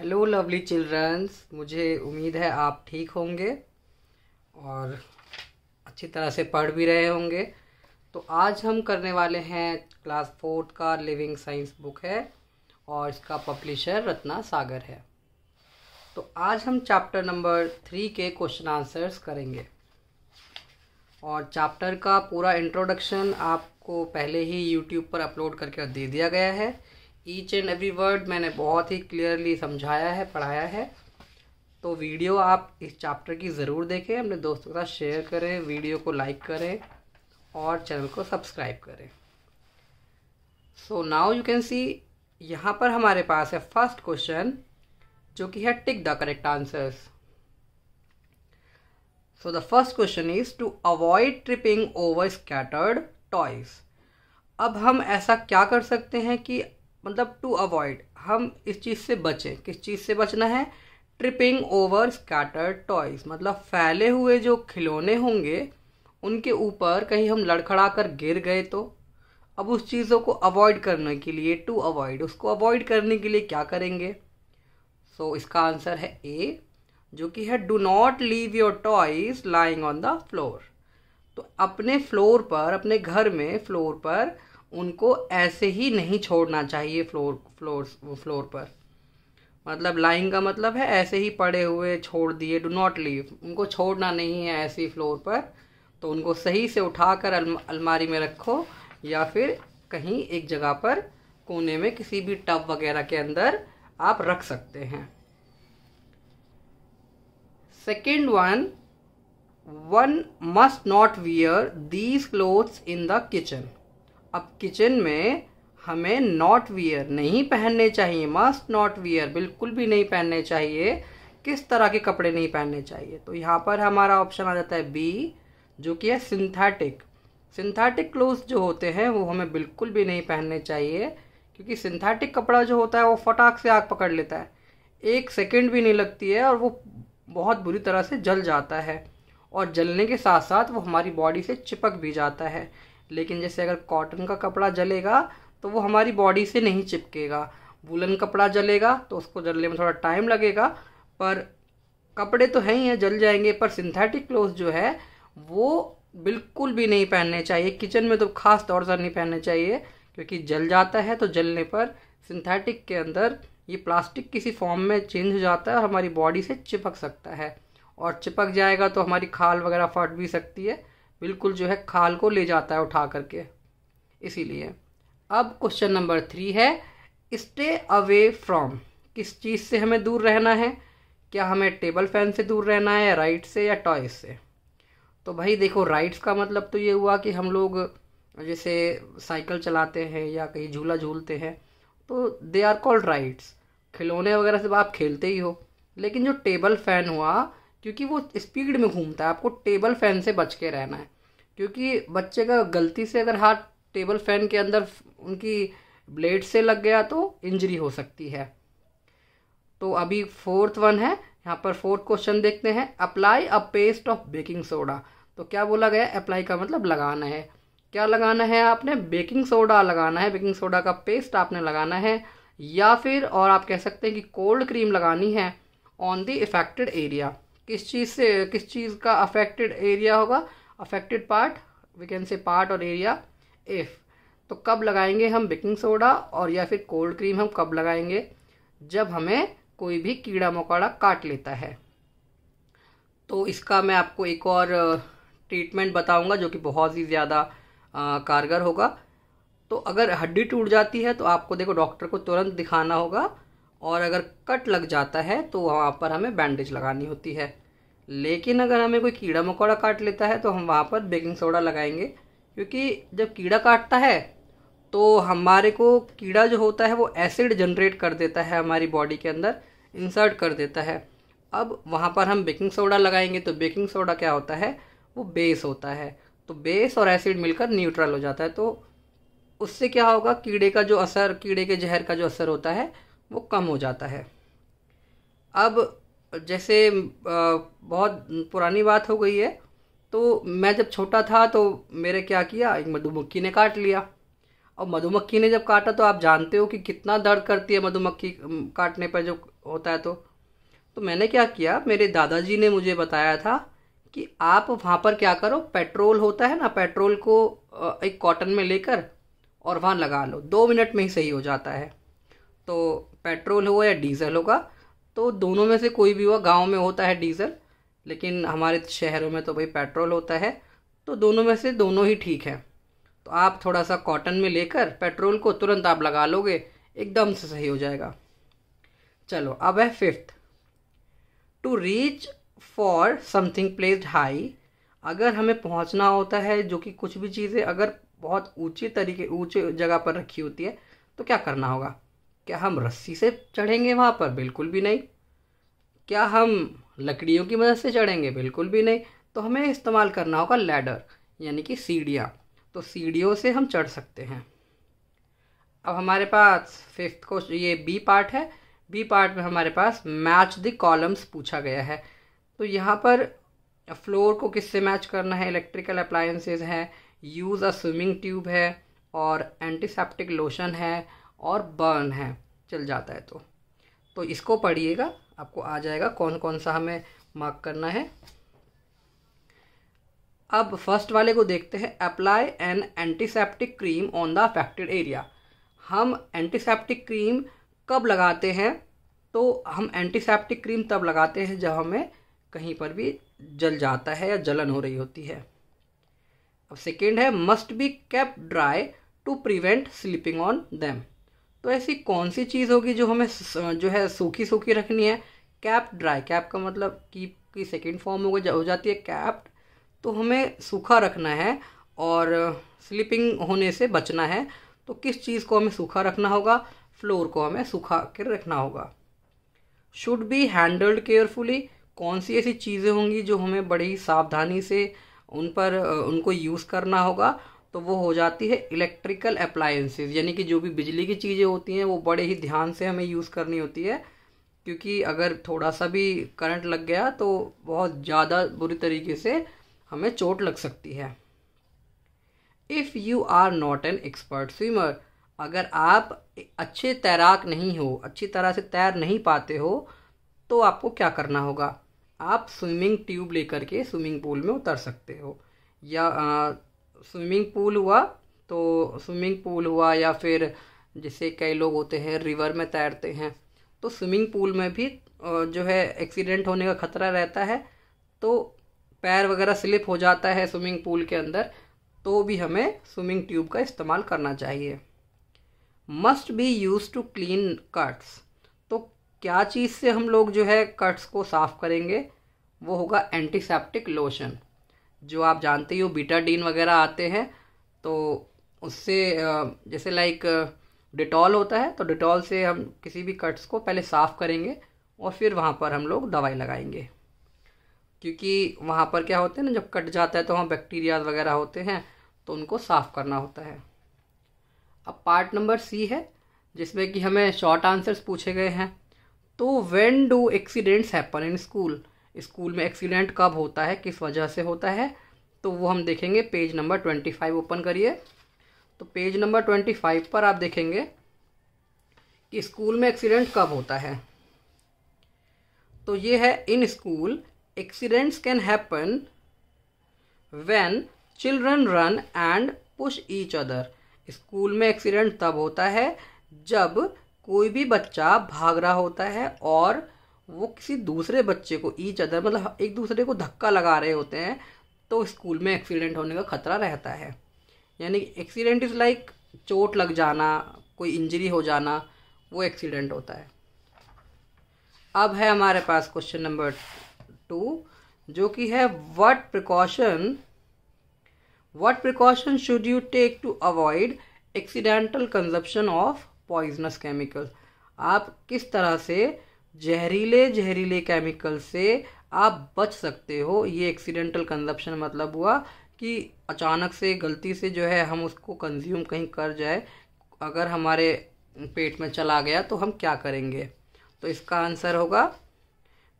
hello lovely children's मुझे उम्मीद है आप ठीक होंगे और अच्छी तरह से पढ़ भी रहे होंगे तो आज हम करने वाले हैं क्लास फोर्थ का लिविंग साइंस बुक है और इसका पब्लिशर रत्ना सागर है तो आज हम चैप्टर नंबर थ्री के क्वेश्चन आंसर्स करेंगे और चैप्टर का पूरा इंट्रोडक्शन आपको पहले ही यूट्यूब पर अपलोड करके दे दिया गया है ईच एंड एवरी वर्ड मैंने बहुत ही क्लियरली समझाया है पढ़ाया है तो वीडियो आप इस चैप्टर की ज़रूर देखें अपने दोस्तों के साथ शेयर करें वीडियो को लाइक करें और चैनल को सब्सक्राइब करें so now you can see यहाँ पर हमारे पास है फर्स्ट क्वेश्चन जो कि है tick the correct answers so the first question is to avoid tripping over scattered toys अब हम ऐसा क्या कर सकते हैं कि मतलब टू अवॉइड हम इस चीज़ से बचें किस चीज़ से बचना है ट्रिपिंग ओवर स्कैटर टॉयज मतलब फैले हुए जो खिलौने होंगे उनके ऊपर कहीं हम लड़खड़ा कर गिर गए तो अब उस चीज़ों को अवॉइड करने के लिए टू अवॉइड उसको अवॉइड करने के लिए क्या करेंगे सो so, इसका आंसर है ए जो कि है do not leave your toys lying on the floor तो अपने फ्लोर पर अपने घर में फ्लोर पर उनको ऐसे ही नहीं छोड़ना चाहिए फ्लोर फ्लोर फ्लोर पर मतलब लाइंग का मतलब है ऐसे ही पड़े हुए छोड़ दिए डू नॉट लीव उनको छोड़ना नहीं है ऐसे ही फ्लोर पर तो उनको सही से उठाकर अलमारी में रखो या फिर कहीं एक जगह पर कोने में किसी भी टब वगैरह के अंदर आप रख सकते हैं second one one must not wear these clothes in the kitchen अब किचन में हमें नॉट वियर नहीं पहनने चाहिए मस्ट नॉट वियर बिल्कुल भी नहीं पहनने चाहिए किस तरह के कपड़े नहीं पहनने चाहिए तो यहाँ पर हमारा ऑप्शन आ जाता है बी जो कि है सिंथेटिक सिंथेटिक क्लोथ जो होते हैं वो हमें बिल्कुल भी नहीं पहनने चाहिए क्योंकि सिंथेटिक कपड़ा जो होता है वो फटाक से आग पकड़ लेता है एक सेकेंड भी नहीं लगती है और वो बहुत बुरी तरह से जल जाता है और जलने के साथ साथ वो हमारी बॉडी से चिपक भी जाता है लेकिन जैसे अगर कॉटन का कपड़ा जलेगा तो वो हमारी बॉडी से नहीं चिपकेगा वुलन कपड़ा जलेगा तो उसको जलने में थोड़ा टाइम लगेगा पर कपड़े तो हैं ही हैं जल जाएंगे पर सिंथेटिक क्लोथ जो है वो बिल्कुल भी नहीं पहनने चाहिए किचन में तो खास तौर से नहीं पहनने चाहिए क्योंकि जल जाता है तो जलने पर सिंथेटिक के अंदर ये प्लास्टिक किसी फॉर्म में चेंज हो जाता है और हमारी बॉडी से चिपक सकता है और चिपक जाएगा तो हमारी खाल वगैरह फट भी सकती है बिल्कुल जो है खाल को ले जाता है उठा करके इसीलिए अब क्वेश्चन नंबर थ्री है स्टे अवे फ्रॉम किस चीज़ से हमें दूर रहना है क्या हमें टेबल फैन से दूर रहना है राइट से या टॉय से तो भाई देखो राइट्स का मतलब तो ये हुआ कि हम लोग जैसे साइकिल चलाते हैं या कहीं झूला झूलते हैं तो दे आर कॉल्ड राइट्स खिलौने वगैरह से आप खेलते ही हो लेकिन जो टेबल फैन हुआ क्योंकि वो स्पीड में घूमता है आपको टेबल फैन से बच के रहना है क्योंकि बच्चे का गलती से अगर हाथ टेबल फैन के अंदर उनकी ब्लेड से लग गया तो इंजरी हो सकती है तो अभी फोर्थ वन है यहाँ पर फोर्थ क्वेश्चन देखते हैं apply a paste of baking soda तो क्या बोला गया अप्लाई का मतलब लगाना है क्या लगाना है आपने बेकिंग सोडा लगाना है बेकिंग सोडा का पेस्ट आपने लगाना है या फिर और आप कह सकते हैं कि कोल्ड क्रीम लगानी है ऑन द इफेक्टेड एरिया किस चीज़ से किस चीज़ का अफेक्टेड एरिया होगा affected part we can say part और एरिया इफ़ तो कब लगाएंगे हम बेकिंग सोडा और या फिर कोल्ड क्रीम हम कब लगाएंगे जब हमें कोई भी कीड़ा मकोड़ा काट लेता है तो इसका मैं आपको एक और ट्रीटमेंट बताऊंगा जो कि बहुत ही ज़्यादा कारगर होगा तो अगर हड्डी टूट जाती है तो आपको देखो डॉक्टर को तुरंत दिखाना होगा और अगर कट लग जाता है तो वहाँ पर हमें बैंडेज लगानी होती है लेकिन अगर हमें कोई कीड़ा मकोड़ा काट लेता है तो हम वहाँ पर बेकिंग सोडा लगाएंगे क्योंकि जब कीड़ा काटता है तो हमारे को कीड़ा जो होता है वो एसिड जनरेट कर देता है हमारी बॉडी के अंदर इंसर्ट कर देता है अब वहाँ पर हम बेकिंग सोडा लगाएंगे तो बेकिंग सोडा क्या होता है वो बेस होता है तो बेस और एसिड मिलकर न्यूट्रल हो जाता है तो उससे क्या होगा कीड़े का जो असर कीड़े के जहर का जो असर होता है वो कम हो जाता है अब जैसे बहुत पुरानी बात हो गई है तो मैं जब छोटा था तो मेरे क्या किया एक मधुमक्खी ने काट लिया और मधुमक्खी ने जब काटा तो आप जानते हो कि कितना दर्द करती है मधुमक्खी काटने पर जो होता है तो तो मैंने क्या किया मेरे दादाजी ने मुझे बताया था कि आप वहाँ पर क्या करो पेट्रोल होता है ना पेट्रोल को एक कॉटन में लेकर और वहाँ लगा लो दो मिनट में ही सही हो जाता है तो पेट्रोल हो या डीजल होगा तो दोनों में से कोई भी हुआ गाँव में होता है डीजल लेकिन हमारे शहरों में तो भाई पेट्रोल होता है तो दोनों में से दोनों ही ठीक है तो आप थोड़ा सा कॉटन में लेकर पेट्रोल को तुरंत आप लगा लोगे एकदम से सही हो जाएगा चलो अब है fifth to reach for something placed high अगर हमें पहुंचना होता है जो कि कुछ भी चीज़ें अगर बहुत ऊंचे तरीके ऊंचे जगह पर रखी होती है तो क्या करना होगा क्या हम रस्सी से चढ़ेंगे वहाँ पर बिल्कुल भी नहीं क्या हम लकड़ियों की मदद से चढ़ेंगे बिल्कुल भी नहीं तो हमें इस्तेमाल करना होगा लैडर यानी कि सीढ़ियाँ तो सीढ़ियों से हम चढ़ सकते हैं अब हमारे पास फिफ्थ को ये बी पार्ट है बी पार्ट में हमारे पास मैच द कॉलम्स पूछा गया है तो यहाँ पर फ्लोर को किससे मैच करना है इलेक्ट्रिकल अप्लायंसेज हैं यूज़ अ स्विमिंग ट्यूब है और एंटीसेप्टिक लोशन है और बर्न है चल जाता है तो तो इसको पढ़िएगा आपको आ जाएगा कौन कौन सा हमें मार्क करना है अब फर्स्ट वाले को देखते हैं apply an antiseptic cream on the affected area हम एंटीसेप्टिक क्रीम कब लगाते हैं तो हम एंटीसेप्टिक क्रीम तब लगाते हैं जब हमें कहीं पर भी जल जाता है या जलन हो रही होती है अब सेकेंड है must be kept dry to prevent slipping on them तो ऐसी कौन सी चीज़ होगी जो हमें जो है सूखी सूखी रखनी है कैप ड्राई कैप का मतलब कीप की सेकेंड फॉर्म हो जा, हो जाती है कैप तो हमें सूखा रखना है और स्लीपिंग होने से बचना है तो किस चीज़ को हमें सूखा रखना होगा फ्लोर को हमें सूखा कर रखना होगा शुड बी हैंडल्ड केयरफुली कौन सी ऐसी चीज़ें होंगी जो हमें बड़ी सावधानी से उन पर उनको यूज़ करना होगा तो वो हो जाती है इलेक्ट्रिकल अप्लायंसेज यानी कि जो भी बिजली की चीज़ें होती हैं वो बड़े ही ध्यान से हमें यूज़ करनी होती है क्योंकि अगर थोड़ा सा भी करंट लग गया तो बहुत ज़्यादा बुरी तरीके से हमें चोट लग सकती है if you are not an expert swimmer अगर आप अच्छे तैराक नहीं हो अच्छी तरह से तैर नहीं पाते हो तो आपको क्या करना होगा आप स्विमिंग ट्यूब लेकर के स्विमिंग पूल में उतर सकते हो या आ, स्विमिंग पूल हुआ तो स्विमिंग पूल हुआ या फिर जैसे कई लोग होते हैं रिवर में तैरते हैं तो स्विमिंग पूल में भी जो है एक्सीडेंट होने का ख़तरा रहता है तो पैर वगैरह स्लिप हो जाता है स्विमिंग पूल के अंदर तो भी हमें स्विमिंग ट्यूब का इस्तेमाल करना चाहिए must be used to clean cuts तो क्या चीज़ से हम लोग जो है कट्स को साफ़ करेंगे वो होगा एंटीसेप्टिक लोशन जो आप जानते ही हो डीन वगैरह आते हैं तो उससे जैसे लाइक डिटॉल होता है तो डिटॉल से हम किसी भी कट्स को पहले साफ़ करेंगे और फिर वहाँ पर हम लोग दवाई लगाएंगे क्योंकि वहाँ पर क्या होते हैं ना जब कट जाता है तो वहाँ बैक्टीरियाज वगैरह होते हैं तो उनको साफ़ करना होता है अब पार्ट नंबर सी है जिसमें कि हमें शॉर्ट आंसर्स पूछे गए हैं तो when do accidents happen in school school में एक्सीडेंट कब होता है किस वजह से होता है तो वो हम देखेंगे page number twenty five open करिए तो पेज नंबर ट्वेंटी फाइव पर आप देखेंगे कि स्कूल में एक्सीडेंट कब होता है तो ये है in school accidents can happen when children run and push each other school में एक्सीडेंट तब होता है जब कोई भी बच्चा भाग रहा होता है और वो किसी दूसरे बच्चे को ईच अदर मतलब एक दूसरे को धक्का लगा रहे होते हैं तो स्कूल में एक्सीडेंट होने का खतरा रहता है यानी एक्सीडेंट इज़ लाइक चोट लग जाना कोई इंजरी हो जाना वो एक्सीडेंट होता है अब है हमारे पास क्वेश्चन नंबर टू जो कि है what precaution what precaution should you take to avoid accidental consumption of poisonous chemical आप किस तरह से जहरीले जहरीले केमिकल से आप बच सकते हो ये एक्सीडेंटल कंजप्शन मतलब हुआ कि अचानक से गलती से जो है हम उसको कंज्यूम कहीं कर जाए अगर हमारे पेट में चला गया तो हम क्या करेंगे तो इसका आंसर होगा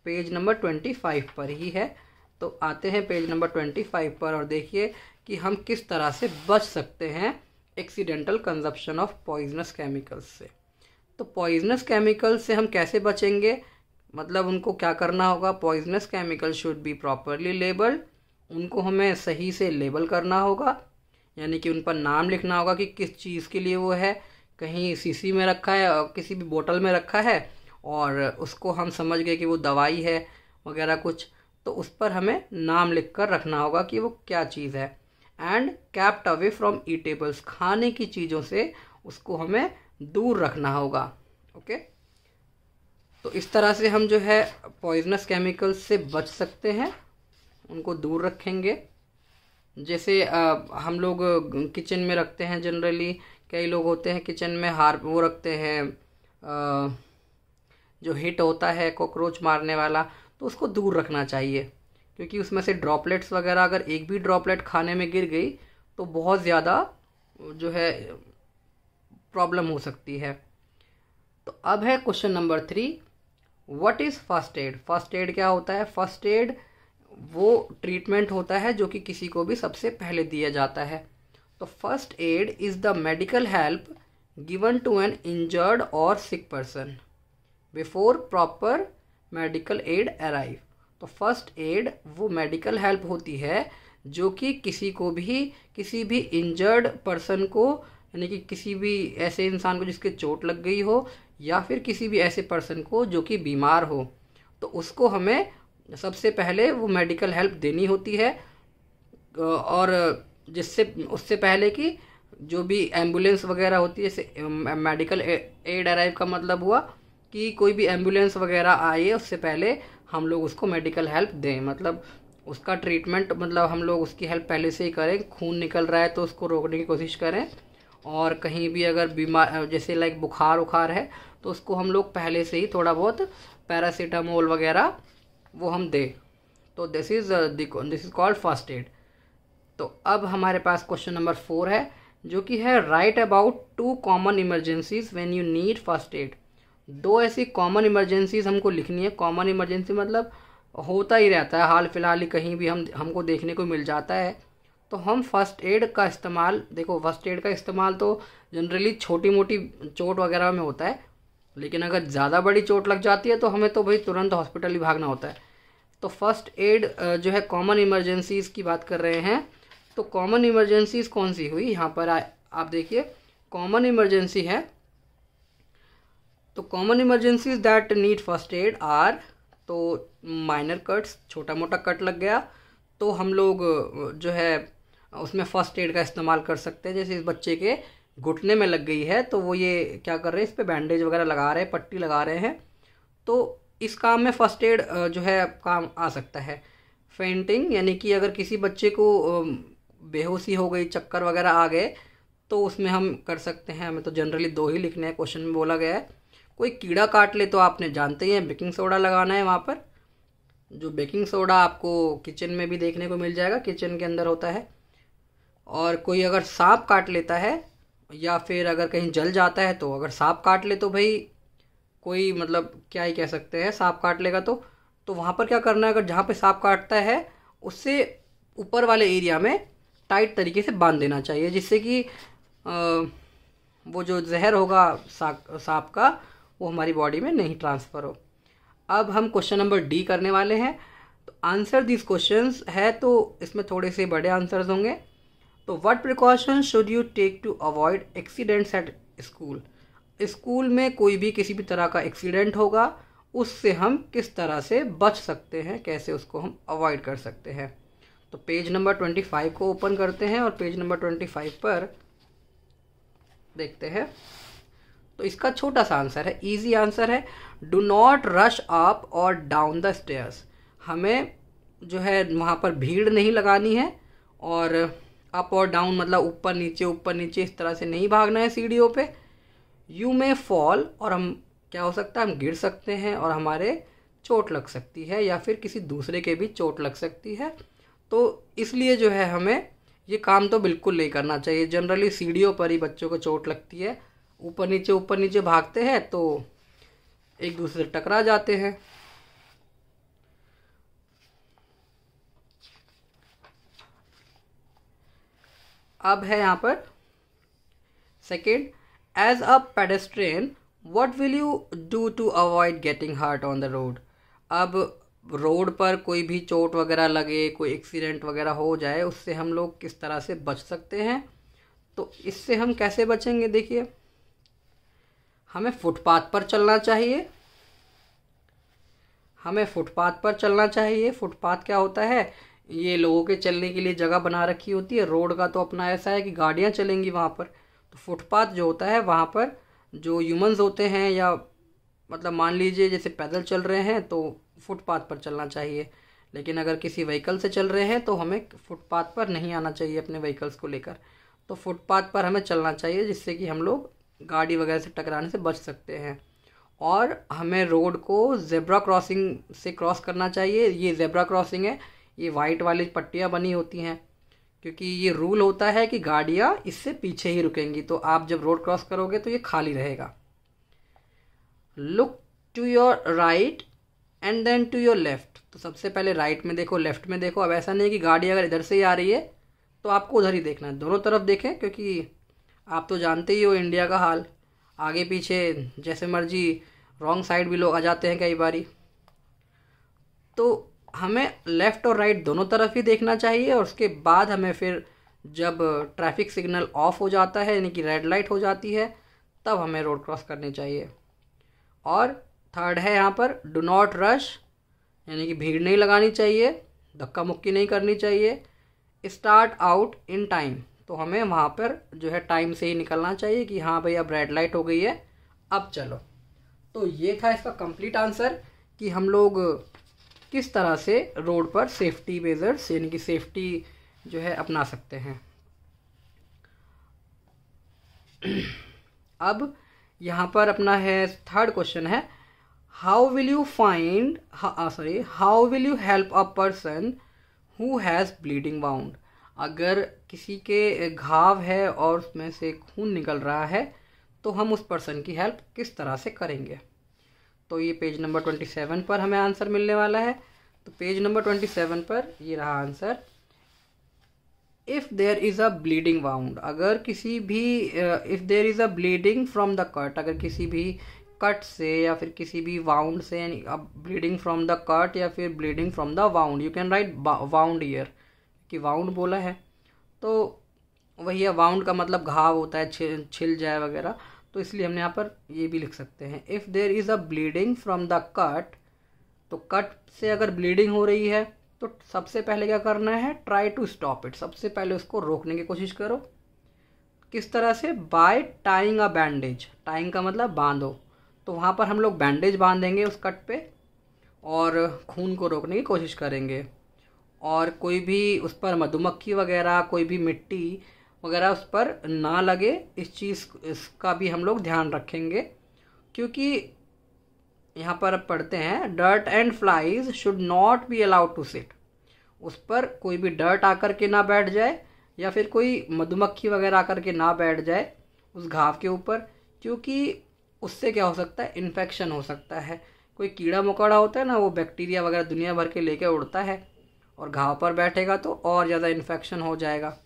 पेज नंबर ट्वेंटी फाइव पर ही है तो आते हैं पेज नंबर ट्वेंटी फाइव पर और देखिए कि हम किस तरह से बच सकते हैं accidental consumption of poisonous chemicals से तो पॉइजनस केमिकल से हम कैसे बचेंगे मतलब उनको क्या करना होगा poisonous chemical should be properly labelled उनको हमें सही से लेबल करना होगा यानी कि उन पर नाम लिखना होगा कि किस चीज़ के लिए वो है कहीं सीसी में रखा है और किसी भी बोतल में रखा है और उसको हम समझ गए कि वो दवाई है वगैरह कुछ तो उस पर हमें नाम लिख कर रखना होगा कि वो क्या चीज़ है and kept away from eatables खाने की चीज़ों से उसको हमें दूर रखना होगा ओके तो इस तरह से हम जो है पॉइजनस केमिकल्स से बच सकते हैं उनको दूर रखेंगे जैसे आ, हम लोग किचन में रखते हैं जनरली कई लोग होते हैं किचन में हार वो रखते हैं आ, जो हिट होता है कॉकरोच मारने वाला तो उसको दूर रखना चाहिए क्योंकि उसमें से ड्रॉपलेट्स वगैरह अगर एक भी ड्रॉपलेट खाने में गिर गई तो बहुत ज़्यादा जो है प्रॉब्लम हो सकती है तो अब है question number three what is first aid first aid क्या होता है फर्स्ट एड वो ट्रीटमेंट होता है जो कि किसी को भी सबसे पहले दिया जाता है तो first aid is the medical help given to an injured और sick person before proper medical aid arrive तो फर्स्ट एड वो मेडिकल हेल्प होती है जो कि किसी को भी किसी भी इंजर्ड पर्सन को यानी कि किसी भी ऐसे इंसान को जिसके चोट लग गई हो या फिर किसी भी ऐसे पर्सन को जो कि बीमार हो तो उसको हमें सबसे पहले वो मेडिकल हेल्प देनी होती है और जिससे उससे पहले कि जो भी एम्बुलेंस वगैरह होती है मेडिकल एड अराइव का मतलब हुआ कि कोई भी एम्बुलेंस वगैरह आए उससे पहले हम लोग उसको मेडिकल हेल्प दें मतलब उसका ट्रीटमेंट मतलब हम लोग उसकी हेल्प पहले से ही करें खून निकल रहा है तो उसको रोकने की कोशिश करें और कहीं भी अगर बीमार जैसे लाइक बुखार उखार है तो उसको हम लोग पहले से ही थोड़ा बहुत पैरासीटामोल वगैरह वो हम दें तो this is this is called first aid तो अब हमारे पास क्वेश्चन नंबर फोर है जो कि है write about two common emergencies when you need first aid दो ऐसी कॉमन इमरजेंसीज हमको लिखनी है कॉमन इमरजेंसी मतलब होता ही रहता है हाल फिलहाल ही कहीं भी हम हमको देखने को मिल जाता है तो हम फर्स्ट एड का इस्तेमाल देखो फर्स्ट एड का इस्तेमाल तो जनरली छोटी मोटी चोट वगैरह में होता है लेकिन अगर ज़्यादा बड़ी चोट लग जाती है तो हमें तो भाई तुरंत हॉस्पिटल ही भागना होता है तो फर्स्ट एड जो है कॉमन इमरजेंसीज़ की बात कर रहे हैं तो कॉमन इमरजेंसीज़ कौन सी हुई यहाँ पर आ, आप देखिए कॉमन इमरजेंसी है तो common emergencies that need first aid are तो माइनर कट्स छोटा मोटा कट लग गया तो हम लोग जो है उसमें फर्स्ट एड का इस्तेमाल कर सकते हैं जैसे इस बच्चे के घुटने में लग गई है तो वो ये क्या कर रहे हैं इस पर बैंडेज वगैरह लगा रहे हैं पट्टी लगा रहे हैं तो इस काम में फर्स्ट एड जो है काम आ सकता है फेंटिंग यानी कि अगर किसी बच्चे को बेहोशी हो गई चक्कर वगैरह आ गए तो उसमें हम कर सकते हैं हमें तो जनरली दो ही लिखने हैं क्वेश्चन में बोला गया है कोई कीड़ा काट ले तो आपने जानते ही हैं बेकिंग सोडा लगाना है वहाँ पर जो बेकिंग सोडा आपको किचन में भी देखने को मिल जाएगा किचन के अंदर होता है और कोई अगर सांप काट लेता है या फिर अगर कहीं जल जाता है तो अगर सांप काट ले तो भाई कोई मतलब क्या ही कह सकते हैं सांप काट लेगा तो तो वहाँ पर क्या करना है अगर जहाँ पे सांप काटता है उससे ऊपर वाले एरिया में टाइट तरीके से बांध देना चाहिए जिससे कि वो जो जहर होगा सांप का वो हमारी बॉडी में नहीं ट्रांसफ़र हो अब हम क्वेश्चन नंबर डी करने वाले हैं तो आंसर दिस क्वेश्चंस है तो इसमें थोड़े से बड़े आंसर्स होंगे तो what precaution should you take to avoid accidents at school school में कोई भी किसी भी तरह का एक्सीडेंट होगा उससे हम किस तरह से बच सकते हैं कैसे उसको हम अवॉइड कर सकते हैं तो पेज नंबर ट्वेंटी फाइव को ओपन करते हैं और पेज नंबर ट्वेंटी फाइव पर देखते हैं तो इसका छोटा सा आंसर है इजी आंसर है डू नॉट रश अप और डाउन द स्टेयर्स हमें जो है वहाँ पर भीड़ नहीं लगानी है और अप और डाउन मतलब ऊपर नीचे ऊपर नीचे इस तरह से नहीं भागना है सीढ़ियों पे यू मे फॉल और हम क्या हो सकता है हम गिर सकते हैं और हमारे चोट लग सकती है या फिर किसी दूसरे के भी चोट लग सकती है तो इसलिए जो है हमें ये काम तो बिल्कुल नहीं करना चाहिए जनरली सीढ़ियों पर ही बच्चों को चोट लगती है ऊपर नीचे ऊपर नीचे भागते हैं तो एक दूसरे टकरा जाते हैं अब है यहाँ पर second as a pedestrian what will you do to avoid getting hurt on the road अब रोड पर कोई भी चोट वगैरह लगे कोई एक्सीडेंट वगैरह हो जाए उससे हम लोग किस तरह से बच सकते हैं तो इससे हम कैसे बचेंगे देखिए हमें फुटपाथ पर चलना चाहिए हमें फुटपाथ पर चलना चाहिए फुटपाथ क्या होता है ये लोगों के चलने के लिए जगह बना रखी होती है रोड का तो अपना ऐसा है कि गाड़ियाँ चलेंगी वहाँ पर तो फुटपाथ जो होता है वहाँ पर जो ह्यूमंस होते हैं या मतलब मान लीजिए जैसे पैदल चल रहे हैं तो फुटपाथ पर चलना चाहिए लेकिन अगर किसी व्हीकल से चल रहे हैं तो हमें फुटपाथ पर नहीं आना चाहिए अपने व्हीकल्स को लेकर तो फुटपाथ पर हमें चलना चाहिए जिससे कि हम लोग गाड़ी वगैरह से टकराने से बच सकते हैं और हमें रोड को जेब्रा क्रॉसिंग से क्रॉस करना चाहिए ये जेब्रा क्रॉसिंग है ये वाइट वाली पट्टियाँ बनी होती हैं क्योंकि ये रूल होता है कि गाड़ियाँ इससे पीछे ही रुकेंगी तो आप जब रोड क्रॉस करोगे तो ये खाली रहेगा look to your right and then to your left तो सबसे पहले राइट में देखो लेफ़्ट में देखो अब ऐसा नहीं है कि गाड़ी अगर इधर से ही आ रही है तो आपको उधर ही देखना है दोनों तरफ देखें क्योंकि आप तो जानते ही हो इंडिया का हाल आगे पीछे जैसे मर्जी रॉन्ग साइड भी लोग आ जाते हैं कई बारी तो हमें लेफ़्ट और राइट दोनों तरफ ही देखना चाहिए और उसके बाद हमें फिर जब ट्रैफिक सिग्नल ऑफ हो जाता है यानी कि रेड लाइट हो जाती है तब हमें रोड क्रॉस करनी चाहिए और थर्ड है यहाँ पर डू नॉट रश यानी कि भीड़ नहीं लगानी चाहिए धक्का मुक्की नहीं करनी चाहिए स्टार्ट आउट इन टाइम तो हमें वहाँ पर जो है टाइम से ही निकलना चाहिए कि हाँ भाई अब रेड लाइट हो गई है अब चलो तो ये था इसका कंप्लीट आंसर कि हम लोग किस तरह से रोड पर सेफ्टी मेज़र्स यानी कि सेफ्टी जो है अपना सकते हैं अब यहाँ पर अपना है थर्ड क्वेश्चन है how will you find sorry how will you help a person who has bleeding wound अगर किसी के घाव है और उसमें से खून निकल रहा है तो हम उस पर्सन की हेल्प किस तरह से करेंगे तो ये पेज नंबर ट्वेंटी सेवन पर हमें आंसर मिलने वाला है तो पेज नंबर ट्वेंटी सेवन पर ये रहा answer if there is a bleeding wound अगर किसी भी if there is a bleeding from the cut अगर किसी भी कट से या फिर किसी भी वाउंड से ब्लीडिंग फ्रॉम द कट या फिर bleeding from the wound you can write wound ईयर कि वाउंड बोला है तो वही है वाउंड का मतलब घाव होता है छिल जाए वगैरह तो इसलिए हमने यहाँ पर ये भी लिख सकते हैं if there is a bleeding from the cut तो कट से अगर ब्लीडिंग हो रही है तो सबसे पहले क्या करना है ट्राई टू स्टॉप इट सबसे पहले उसको रोकने की कोशिश करो किस तरह से by tying a bandage tying का मतलब बांधो तो वहाँ पर हम लोग बैंडेज बांधेंगे उस कट पे और खून को रोकने की कोशिश करेंगे और कोई भी उस पर मधुमक्खी वगैरह कोई भी मिट्टी वगैरह उस पर ना लगे इस चीज़ इसका भी हम लोग ध्यान रखेंगे क्योंकि यहाँ पर पढ़ते हैं dirt and flies should not be allowed to sit उस पर कोई भी डर्ट आकर के ना बैठ जाए या फिर कोई मधुमक्खी वगैरह आकर के ना बैठ जाए उस घाव के ऊपर क्योंकि उससे क्या हो सकता है इन्फेक्शन हो सकता है कोई कीड़ा मकोड़ा होता है ना वो बैक्टीरिया वगैरह दुनिया भर के लेके उड़ता है और घाव पर बैठेगा तो और ज़्यादा इन्फेक्शन हो जाएगा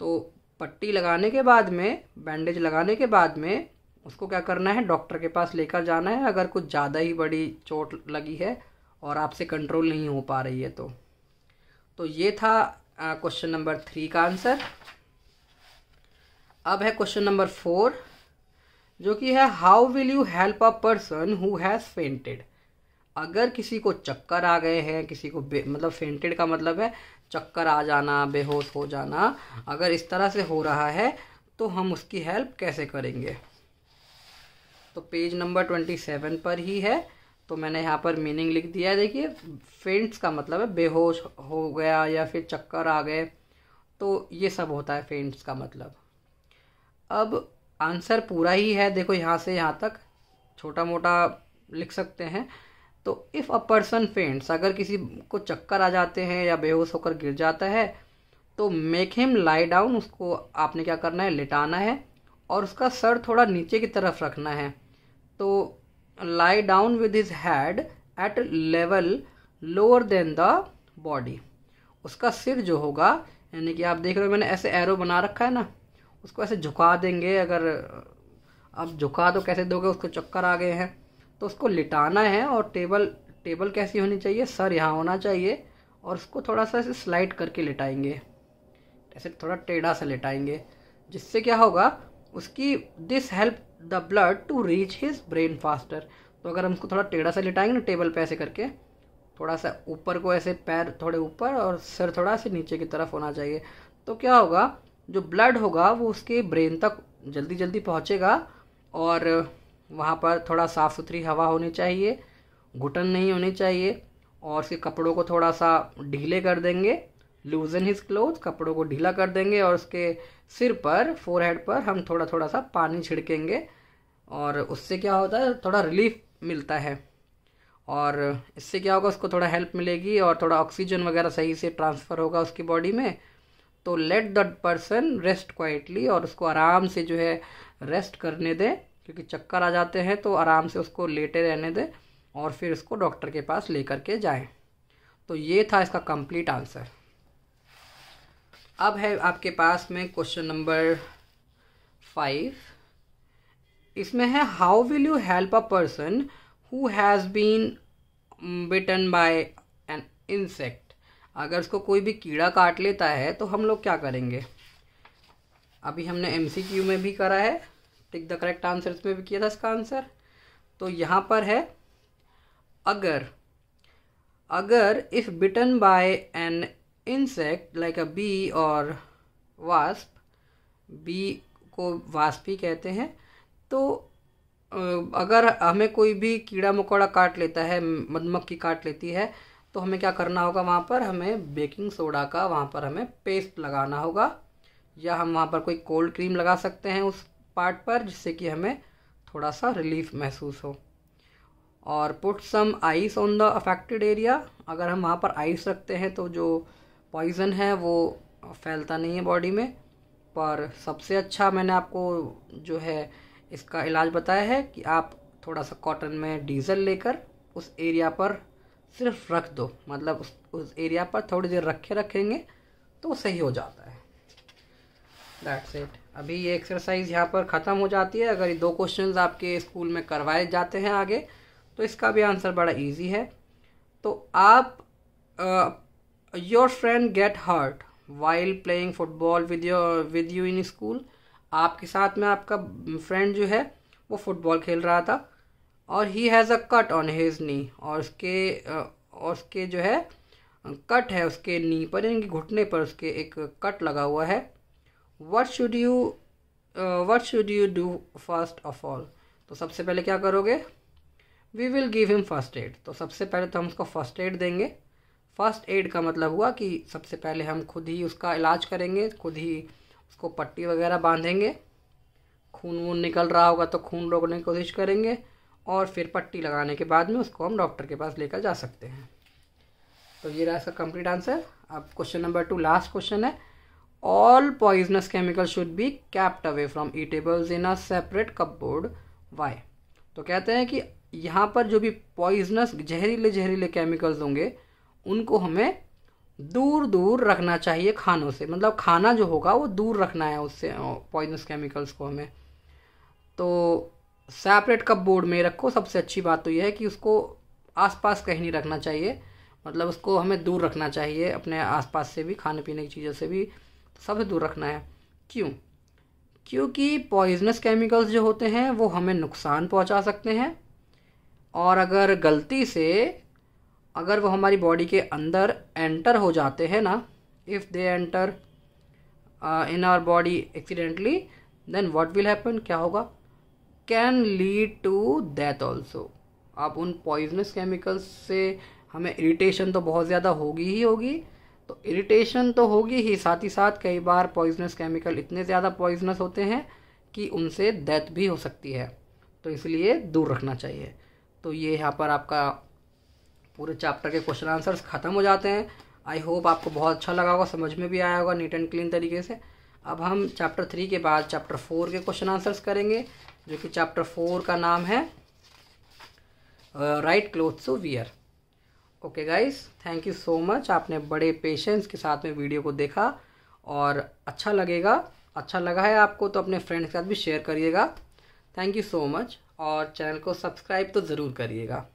तो पट्टी लगाने के बाद में बैंडेज लगाने के बाद में उसको क्या करना है डॉक्टर के पास लेकर जाना है अगर कुछ ज़्यादा ही बड़ी चोट लगी है और आपसे कंट्रोल नहीं हो पा रही है तो तो ये था क्वेश्चन नंबर थ्री का आंसर अब है क्वेश्चन नंबर फोर जो कि है how will you help a person who has fainted अगर किसी को चक्कर आ गए हैं किसी को मतलब फेंटेड का मतलब है चक्कर आ जाना बेहोश हो जाना अगर इस तरह से हो रहा है तो हम उसकी हेल्प कैसे करेंगे तो पेज नंबर ट्वेंटी सेवन पर ही है तो मैंने यहाँ पर मीनिंग लिख दिया है देखिए फेंट्स का मतलब है बेहोश हो गया या फिर चक्कर आ गए तो ये सब होता है फेंट्स का मतलब अब आंसर पूरा ही है देखो यहाँ से यहाँ तक छोटा मोटा लिख सकते हैं तो इफ़ अ पर्सन फेंट्स अगर किसी को चक्कर आ जाते हैं या बेहोश होकर गिर जाता है तो मेक हिम लाई डाउन उसको आपने क्या करना है लिटाना है और उसका सर थोड़ा नीचे की तरफ रखना है तो lie down with his head at level lower than the body उसका सिर जो होगा यानी कि आप देख रहे हो मैंने ऐसे एरो बना रखा है ना उसको ऐसे झुका देंगे अगर आप झुका तो कैसे दोगे उसको चक्कर आ गए हैं तो उसको लिटाना है और टेबल टेबल कैसी होनी चाहिए सर यहाँ होना चाहिए और उसको थोड़ा सा ऐसे स्लाइड करके लिटाएंगे ऐसे थोड़ा टेढ़ा सा लिटाएंगे जिससे क्या होगा उसकी this help the blood to reach his brain faster तो अगर हम उसको थोड़ा टेढ़ा सा लिटाएंगे ना टेबल पे ऐसे करके थोड़ा सा ऊपर को ऐसे पैर थोड़े ऊपर और सर थोड़ा से नीचे की तरफ होना चाहिए तो क्या होगा जो ब्लड होगा वो उसके ब्रेन तक जल्दी जल्दी पहुँचेगा और वहाँ पर थोड़ा साफ़ सुथरी हवा होनी चाहिए घुटन नहीं होनी चाहिए और उसके कपड़ों को थोड़ा सा ढीले कर देंगे लूजन हिज क्लोथ कपड़ों को ढीला कर देंगे और उसके सिर पर फोर हेड पर हम थोड़ा थोड़ा सा पानी छिड़केंगे और उससे क्या होता है थोड़ा रिलीफ मिलता है और इससे क्या होगा उसको थोड़ा हेल्प मिलेगी और थोड़ा ऑक्सीजन वगैरह सही से ट्रांसफ़र होगा उसकी बॉडी में तो let the person rest quietly और उसको आराम से जो है रेस्ट करने दें क्योंकि चक्कर आ जाते हैं तो आराम से उसको लेटे रहने दें और फिर उसको डॉक्टर के पास लेकर के जाएं तो ये था इसका कंप्लीट आंसर अब है आपके पास में क्वेश्चन नंबर फाइव इसमें है how will you help a person who has been bitten by an insect अगर उसको कोई भी कीड़ा काट लेता है तो हम लोग क्या करेंगे अभी हमने एमसीक्यू में भी करा है टिक द करेक्ट आंसर इसमें भी किया था इसका आंसर तो यहाँ पर है अगर अगर if bitten by an insect like a bee और वास्प बी को वास्प ही कहते हैं तो अगर हमें कोई भी कीड़ा मकोड़ा काट लेता है मधुमक्खी काट लेती है तो हमें क्या करना होगा वहाँ पर हमें बेकिंग सोडा का वहाँ पर हमें पेस्ट लगाना होगा या हम वहाँ पर कोई कोल्ड क्रीम लगा सकते हैं उस पार्ट पर जिससे कि हमें थोड़ा सा रिलीफ महसूस हो और put some ice on the affected area अगर हम वहाँ पर आइस रखते हैं तो जो पॉइज़न है वो फैलता नहीं है बॉडी में पर सबसे अच्छा मैंने आपको जो है इसका इलाज बताया है कि आप थोड़ा सा कॉटन में डीजल लेकर उस एरिया पर सिर्फ रख दो मतलब उस उस एरिया पर थोड़ी देर रखे रखेंगे तो सही हो जाता है दैट्स इट अभी ये एक्सरसाइज यहाँ पर ख़त्म हो जाती है अगर ये दो क्वेश्चन आपके स्कूल में करवाए जाते हैं आगे तो इसका भी आंसर बड़ा ईजी है तो आप your friend get hurt while playing football with your with you in school आपके साथ में आपका फ्रेंड जो है वो फुटबॉल खेल रहा था और he has a cut on his knee और उसके और उसके जो है कट है उसके नी पर यानी घुटने पर उसके एक कट लगा हुआ है what should you what should you do first of all तो सबसे पहले क्या करोगे we will give him first aid तो सबसे पहले तो हम उसको फर्स्ट एड देंगे फर्स्ट एड का मतलब हुआ कि सबसे पहले हम खुद ही उसका इलाज करेंगे खुद ही उसको पट्टी वगैरह बांधेंगे खून वून निकल रहा होगा तो खून रोकने की कोशिश करेंगे और फिर पट्टी लगाने के बाद में उसको हम डॉक्टर के पास लेकर जा सकते हैं तो ये रहा इसका कंप्लीट आंसर अब question number two last question है all poisonous chemicals should be kept away from eatables in a separate cupboard why तो कहते हैं कि यहाँ पर जो भी पॉइजनस जहरीले जहरीले केमिकल्स होंगे उनको हमें दूर दूर रखना चाहिए खानों से मतलब खाना जो होगा वो दूर रखना है उससे पॉइजनस केमिकल्स को हमें तो सेपरेट कप बोर्ड में रखो सबसे अच्छी बात तो यह है कि उसको आसपास कहीं नहीं रखना चाहिए मतलब उसको हमें दूर रखना चाहिए अपने आसपास से भी खाने पीने की चीज़ों से भी सबसे दूर रखना है क्यों क्योंकि पॉइजनस केमिकल्स जो होते हैं वो हमें नुकसान पहुंचा सकते हैं और अगर गलती से अगर वो हमारी बॉडी के अंदर एंटर हो जाते हैं ना if they enter in our body accidentally then what will happen क्या होगा can lead to death also आप उन पॉइजनस केमिकल्स से हमें इरिटेशन तो बहुत ज़्यादा होगी ही होगी तो इरिटेशन तो होगी ही साथ ही साथ कई बार पॉइजनस केमिकल इतने ज़्यादा पॉइजनस होते हैं कि उनसे डेथ भी हो सकती है तो इसलिए दूर रखना चाहिए तो ये यहाँ पर आपका पूरे चैप्टर के क्वेश्चन आंसर्स ख़त्म हो जाते हैं आई होप आपको बहुत अच्छा लगा होगा समझ में भी आया होगा नीट एंड क्लीन तरीके से अब हम चैप्टर थ्री के बाद चैप्टर फोर के क्वेश्चन आंसर्स करेंगे जो कि चैप्टर फोर का नाम है right clothes to wear okay guys thank you so much आपने बड़े पेशेंस के साथ में वीडियो को देखा और अच्छा लगेगा अच्छा लगा है आपको तो अपने फ्रेंड्स के साथ भी शेयर करिएगा थैंक यू सो मच और चैनल को सब्सक्राइब तो ज़रूर करिएगा